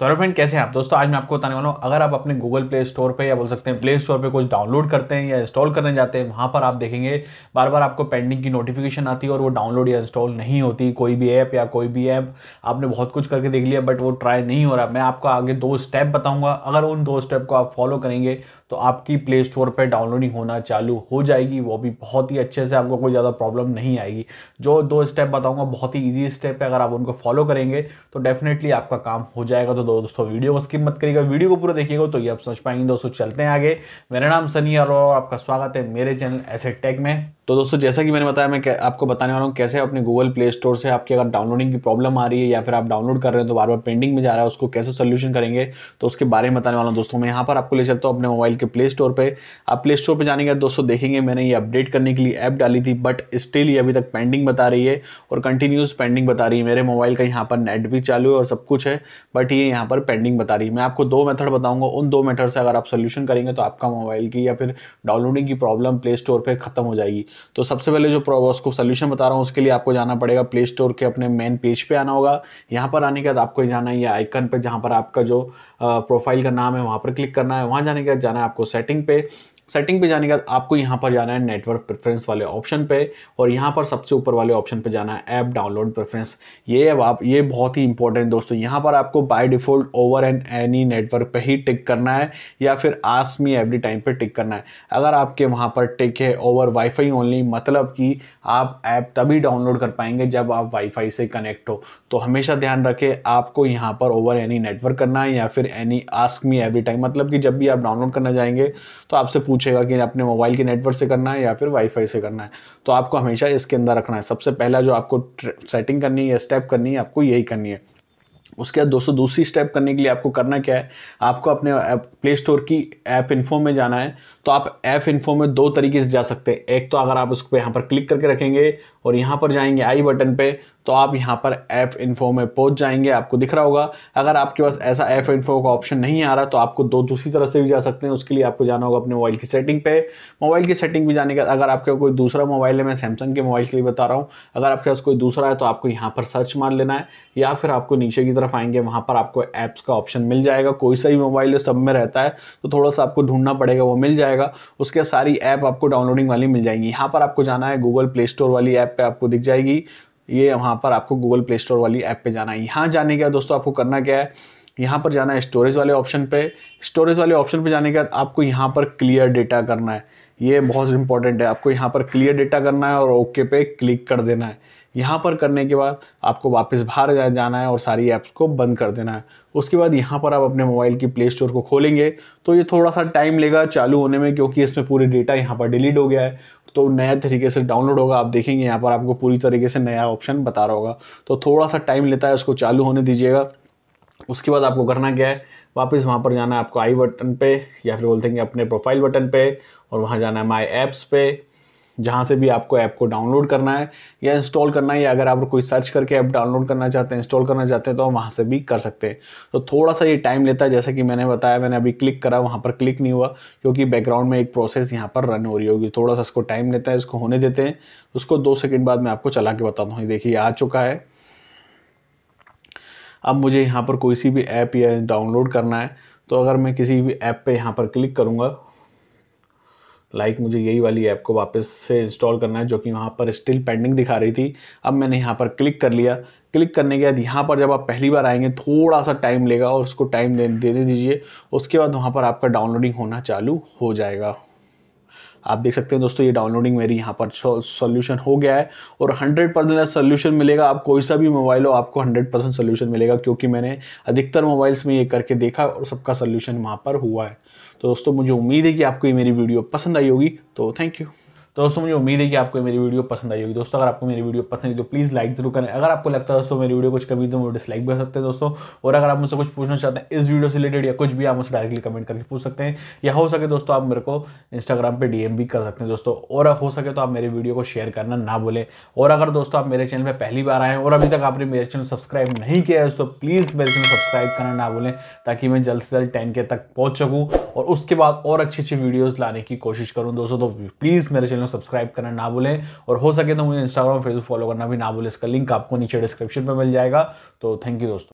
तो hello friend कैसे हैं आप दोस्तों आज मैं आपको बताने वाला हूँ अगर आप अपने गूगल प्ले स्टोर पे या बोल सकते हैं प्ले स्टोर पे कुछ डाउनलोड करते हैं या इंस्टॉल करने जाते हैं वहाँ पर आप देखेंगे बार बार आपको पेंडिंग की नोटिफिकेशन आती है और वो डाउनलोड या इंस्टॉल नहीं होती कोई भी ऐप या कोई भी ऐप आपने बहुत कुछ करके देख लिया बट वो ट्राई नहीं हो रहा मैं आपको आगे दो स्टेप बताऊँगा अगर उन दो स्टेप को आप फॉलो करेंगे तो आपकी प्ले स्टोर पर डाउनलोडिंग होना चालू हो जाएगी वो भी बहुत ही अच्छे से आपको कोई ज़्यादा प्रॉब्लम नहीं आएगी जो दो स्टेप बताऊँगा बहुत ही ईजी स्टेप है अगर आप उनको फॉलो करेंगे तो डेफिनेटली आपका काम हो जाएगा तो दो दोस्तों वीडियो को स्किप मत करिएगा वीडियो को पूरा देखिएगा तो ये आप समझ पाएंगे दोस्तों चलते हैं आगे मेरा नाम सनी और आपका स्वागत है मेरे चैनल एसेट टेक में तो दोस्तों जैसा कि मैंने बताया मैं आपको बताने वाला हूँ कैसे अपने गूगल प्ले स्टोर से आपकी अगर डाउनलोडिंग की प्रॉब्लम आ रही है या फिर आप डाउनलोड कर रहे हैं तो बार बार पेंडिंग में जा रहा है उसको कैसे सोल्यूशन करेंगे तो उसके बारे में बताने वाला हूँ दोस्तों मैं यहाँ पर आपको ले चलता हूँ अपने मोबाइल के प्ले स्टोर पर आप प्ले स्टोर पर जाने के दोस्तों देखेंगे मैंने ये अपडेट करने के लिए ऐप डाली थी बट स्टिल ये अभी तक पेंडिंग बता रही है और कंटिन्यूस पेंडिंग बता रही है मेरे मोबाइल का यहाँ पर नेट भी चालू है और सब कुछ है बट ये यहाँ यहाँ पर पेंडिंग बता रही है मैं आपको दो मेथड बताऊंगा उन दो मेथड से अगर आप सोल्यूशन करेंगे तो आपका मोबाइल की या फिर डाउनलोडिंग की प्रॉब्लम प्ले स्टोर पर खत्म हो जाएगी तो सबसे पहले जो उसको सोल्यूशन बता रहा हूँ उसके लिए आपको जाना पड़ेगा प्ले स्टोर के अपने मेन पेज पर आना होगा यहाँ पर आने के बाद आपको जाना है आइकन पर जहाँ पर आपका जो प्रोफाइल का नाम है वहाँ पर क्लिक करना है वहाँ जाने के बाद जाना है आपको सेटिंग पे सेटिंग पे जाने के बाद आपको यहाँ पर जाना है नेटवर्क प्रेफरेंस वाले ऑप्शन पे और यहाँ पर सबसे ऊपर वाले ऑप्शन पे जाना है ऐप डाउनलोड प्रेफरेंस ये अब आप ये बहुत ही इंपॉर्टेंट दोस्तों यहाँ पर आपको by default over and any network पे ही टिक करना है या फिर आस्क मी एवरी टाइम पर टिक करना है अगर आपके वहाँ पर टिक है ओवर वाईफाई ओनली मतलब कि आप ऐप तभी डाउनलोड कर पाएंगे जब आप वाईफाई से कनेक्ट हो तो हमेशा ध्यान रखें आपको यहाँ पर ओवर एनी नेटवर्क करना है या फिर any ask me every time मतलब कि जब भी आप डाउनलोड करना जाएंगे तो आपसे पूछ पूछेगा कि अपने मोबाइल के नेटवर्क से करना है या फिर वाईफाई से करना है तो आपको हमेशा इसके अंदर रखना है सबसे पहला जो आपको सेटिंग करनी है स्टेप करनी है आपको यही करनी है उसके बाद दोस्तों दूसरी स्टेप करने के लिए आपको करना क्या है आपको अपने प्ले स्टोर की ऐप इन्फो में जाना है तो आप ऐप इन्फो में दो तरीके से जा सकते हैं एक तो अगर आप उसको यहाँ पर क्लिक करके रखेंगे और यहाँ पर जाएंगे आई बटन पे तो आप यहाँ पर ऐप इन्फो में पहुँच जाएंगे आपको दिख रहा होगा अगर आपके पास ऐसा ऐप इन्फो का ऑप्शन नहीं आ रहा तो आपको दो दूसरी तरह से भी जा सकते हैं उसके लिए आपको जाना होगा अपने मोबाइल की सेटिंग पे मोबाइल की सेटिंग भी जाने का अगर आपके कोई दूसरा मोबाइल है मैं सैमसंग के मोबाइल के लिए बता रहा हूँ अगर आपके पास कोई दूसरा है तो आपको यहाँ पर सर्च मार लेना है या फिर आपको नीचे की तरफ आएंगे वहाँ पर आपको ऐप्स का ऑप्शन मिल जाएगा कोई सा ही मोबाइल सब में रहता है तो थोड़ा सा आपको ढूंढना पड़ेगा वो मिल जाएगा उसके सारी ऐप आपको डाउनलोडिंग वाली मिल जाएंगी यहाँ पर आपको जाना है गूगल प्ले स्टोर वाली ऐप पर आपको दिख जाएगी ये वहाँ पर आपको गूगल प्ले स्टोर वाली ऐप पर जाना है यहाँ जाने के दोस्तों आपको करना क्या है यहाँ पर जाना है स्टोरेज वाले ऑप्शन पे स्टोरेज वाले ऑप्शन पे जाने के बाद आपको यहाँ पर क्लियर डेटा करना है ये बहुत इंपॉर्टेंट है आपको यहाँ पर क्लियर डेटा करना है और ओके पे क्लिक कर देना है यहाँ पर करने के बाद आपको वापस बाहर जाना है और सारी ऐप्स को बंद कर देना है उसके बाद यहाँ पर आप अपने मोबाइल की प्ले स्टोर को खोलेंगे तो ये थोड़ा सा टाइम लेगा चालू होने में क्योंकि इसमें पूरे डेटा यहाँ पर डिलीट हो गया है तो नया तरीके से डाउनलोड होगा आप देखेंगे यहाँ पर आपको पूरी तरीके से नया ऑप्शन बता रहा होगा तो थोड़ा सा टाइम लेता है उसको चालू होने दीजिएगा उसके बाद आपको करना क्या है वापस वहाँ पर जाना है आपको आई बटन पे या फिर बोलते हैं अपने प्रोफाइल बटन पे और वहाँ जाना है माई ऐप्स पे जहाँ से भी आपको ऐप को डाउनलोड करना है या इंस्टॉल करना है या अगर आप कोई सर्च करके ऐप डाउनलोड करना चाहते हैं इंस्टॉल करना चाहते हैं तो वहाँ से भी कर सकते हैं तो थोड़ा सा ये टाइम लेता है जैसा कि मैंने बताया मैंने अभी क्लिक करा वहाँ पर क्लिक नहीं हुआ क्योंकि बैकग्राउंड में एक प्रोसेस यहाँ पर रन हो रही होगी थोड़ा सा इसको टाइम लेता है इसको होने देते हैं उसको दो सेकेंड बाद मैं आपको चला के बताता हूँ देखिए आ चुका है अब मुझे यहाँ पर कोई सी भी ऐप या डाउनलोड करना है तो अगर मैं किसी भी ऐप पे यहाँ पर क्लिक करूँगा लाइक like मुझे यही वाली ऐप को वापस से इंस्टॉल करना है जो कि वहाँ पर स्टिल पेंडिंग दिखा रही थी अब मैंने यहाँ पर क्लिक कर लिया क्लिक करने के बाद यहाँ पर जब आप पहली बार आएंगे थोड़ा सा टाइम लेगा और उसको टाइम दे दे दीजिए उसके बाद वहाँ पर आपका डाउनलोडिंग होना चालू हो जाएगा आप देख सकते हैं दोस्तों ये डाउनलोडिंग मेरी यहाँ पर सोल्यूशन हो गया है और 100 परसेंट सोल्यूशन मिलेगा आप कोई सा भी मोबाइल हो आपको 100 परसेंट सोल्यूशन मिलेगा क्योंकि मैंने अधिकतर मोबाइल्स में ये करके देखा और सबका सोल्यूशन वहाँ पर हुआ है तो दोस्तों मुझे उम्मीद है कि आपको ये मेरी वीडियो पसंद आई होगी तो थैंक यू तो दोस्तों मुझे उम्मीद है कि आपको मेरी वीडियो पसंद आई होगी दोस्तों अगर आपको मेरी वीडियो पसंद आई तो प्लीज़ लाइक जरूर करें अगर आपको लगता है दोस्तों मेरी वीडियो कुछ कभी तो मुझे डिसलाइक भी कर सकते हैं दोस्तों और अगर आप मुझसे कुछ पूछना चाहते हैं इस वीडियो से रिलेटेड या कुछ भी आप मुझसे डायरेक्टली कमेंट करके पूछ सकते हैं या हो सके दोस्तों आप मेरे को इंस्टाग्राम पर डी भी कर सकते हैं दोस्तों और हो सके तो आप मेरी वीडियो को शेयर करना ना भूलें और अगर दोस्तों आप मेरे चैनल पर पहली बार आए और अभी तक आपने मेरे चैनल सब्सक्राइब नहीं किया है दोस्तों प्लीज़ मेरे चैनल सब्सक्राइब करना ना भूलें ताकि मैं जल्द से जल्द टेन के तक पहुँच सकूँ और उसके बाद और अच्छी अच्छी वीडियोज़ लाने की कोशिश करूँ दोस्तों तो प्लीज़ मेरे चैनल सब्सक्राइब करना ना भूलें और हो सके तो मुझे इंस्टाग्राम फेसबुक फॉलो करना भी ना भूलें इसका लिंक आपको नीचे डिस्क्रिप्शन में मिल जाएगा तो थैंक यू दोस्तों